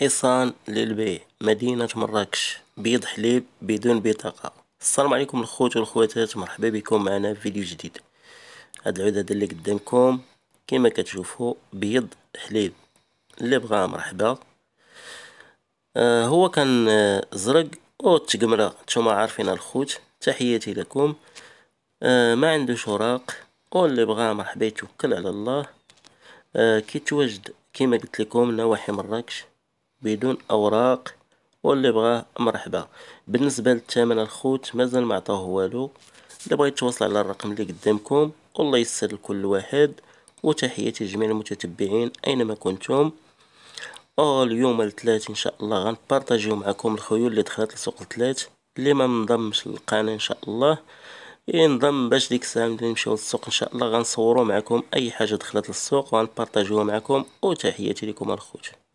حصان للبيع مدينة مراكش بيض حليب بدون بطاقة السلام عليكم الخوت والخواتات مرحبا بكم معنا في فيديو جديد هاد العدد اللي قدامكم كما كتشوفوا بيض حليب اللي بغاه مرحبا آه هو كان آه، زرق او تقمرة نتوما عارفين الخوت تحياتي لكم آه ما عندوش اوراق او اللي بغاه مرحبا يتوكل على الله آه كيتواجد كما قلت لكم نواحي مراكش بدون اوراق واللي بغاه مرحبا بالنسبه للثمن الخوت مازال ما عطاه والو اللي بغى يتواصل على الرقم اللي قدامكم والله يسر لكل واحد وتحياتي لجميع المتتبعين اينما كنتم آه، اليوم الثلاث ان شاء الله غنبارطاجيو معكم الخيول اللي دخلت لسوق الثلاث اللي ما منضمش للقناه ان شاء الله ينضم باش ديك الساعه ملي نمشيو للسوق ان شاء الله غنصورو معكم اي حاجه دخلت للسوق وغنبارطاجيوها معكم وتحياتي لكم الخوت